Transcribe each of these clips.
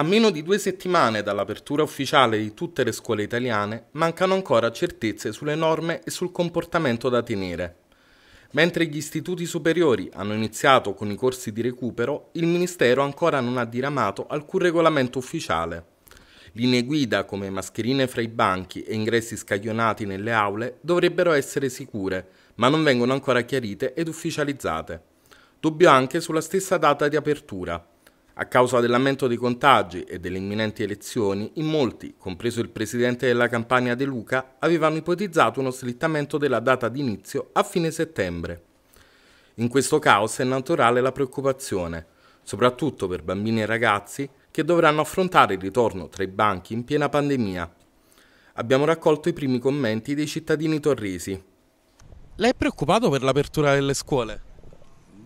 A meno di due settimane dall'apertura ufficiale di tutte le scuole italiane, mancano ancora certezze sulle norme e sul comportamento da tenere. Mentre gli istituti superiori hanno iniziato con i corsi di recupero, il Ministero ancora non ha diramato alcun regolamento ufficiale. Linee guida come mascherine fra i banchi e ingressi scaglionati nelle aule dovrebbero essere sicure, ma non vengono ancora chiarite ed ufficializzate. Dubbio anche sulla stessa data di apertura, a causa dell'aumento dei contagi e delle imminenti elezioni, in molti, compreso il presidente della campagna De Luca, avevano ipotizzato uno slittamento della data d'inizio a fine settembre. In questo caos è naturale la preoccupazione, soprattutto per bambini e ragazzi che dovranno affrontare il ritorno tra i banchi in piena pandemia. Abbiamo raccolto i primi commenti dei cittadini torresi. Lei è preoccupato per l'apertura delle scuole?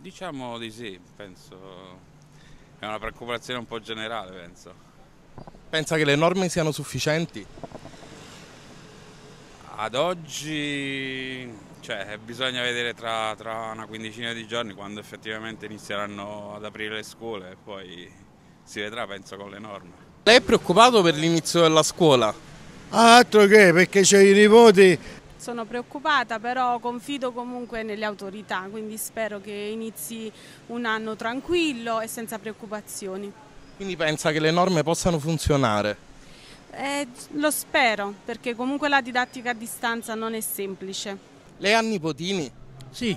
Diciamo di sì, penso è una preoccupazione un po' generale, penso. Pensa che le norme siano sufficienti? Ad oggi cioè, bisogna vedere tra, tra, una quindicina di giorni quando effettivamente inizieranno ad aprire le scuole e poi si vedrà penso con le norme. Lei è preoccupato per l'inizio della scuola? Altro che perché c'è i nipoti sono preoccupata, però confido comunque nelle autorità, quindi spero che inizi un anno tranquillo e senza preoccupazioni. Quindi pensa che le norme possano funzionare? Eh, lo spero, perché comunque la didattica a distanza non è semplice. Lei ha nipotini? Sì.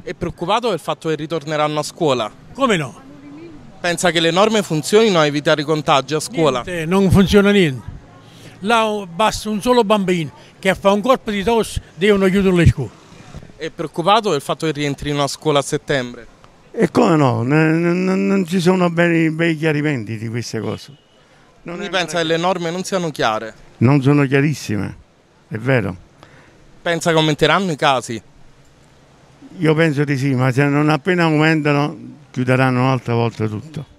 È preoccupato del fatto che ritorneranno a scuola? Come no? Pensa che le norme funzionino a evitare i contagi a scuola? Niente, non funziona niente là basta un solo bambino che fa un colpo di tosse, devono chiudere le scuole. È preoccupato del fatto che rientrino a scuola a settembre? E come no, non ci sono bei, bei chiarimenti di queste cose. Non Quindi pensa che le norme non siano chiare? Non sono chiarissime, è vero. Pensa che aumenteranno i casi? Io penso di sì, ma se non appena aumentano chiuderanno un'altra volta tutto.